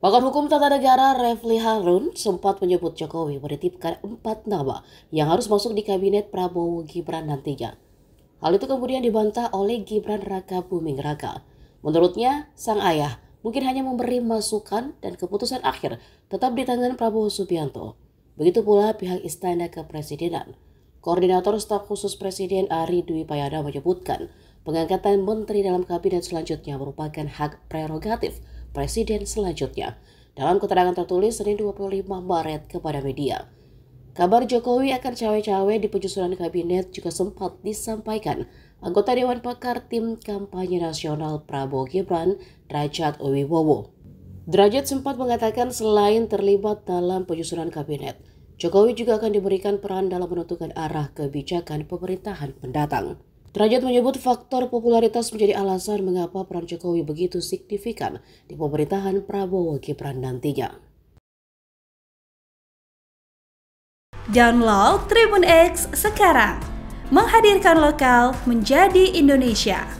Pakar Hukum Tata Negara Refli Harun sempat menyebut Jokowi menitipkan empat nama yang harus masuk di kabinet Prabowo Gibran nantinya. Hal itu kemudian dibantah oleh Gibran Raka Buming Raka. Menurutnya, sang ayah mungkin hanya memberi masukan dan keputusan akhir tetap di tangan Prabowo Subianto. Begitu pula pihak Istana Kepresidenan. Koordinator Staf Khusus Presiden Ari Dwi Payada menyebutkan, pengangkatan menteri dalam kabinet selanjutnya merupakan hak prerogatif presiden selanjutnya. Dalam keterangan tertulis Senin 25 Maret kepada media. Kabar Jokowi akan cawe-cawe di penyusunan kabinet juga sempat disampaikan anggota Dewan Pakar Tim Kampanye Nasional Prabowo Gibran, Derajat Wibowo. Derajat sempat mengatakan selain terlibat dalam penyusunan kabinet, Jokowi juga akan diberikan peran dalam menentukan arah kebijakan pemerintahan mendatang. Derajat menyebut faktor popularitas menjadi alasan mengapa peran Jokowi begitu signifikan di pemerintahan Prabowo Gibran nantinya. Download Tribun X sekarang, menghadirkan lokal menjadi Indonesia.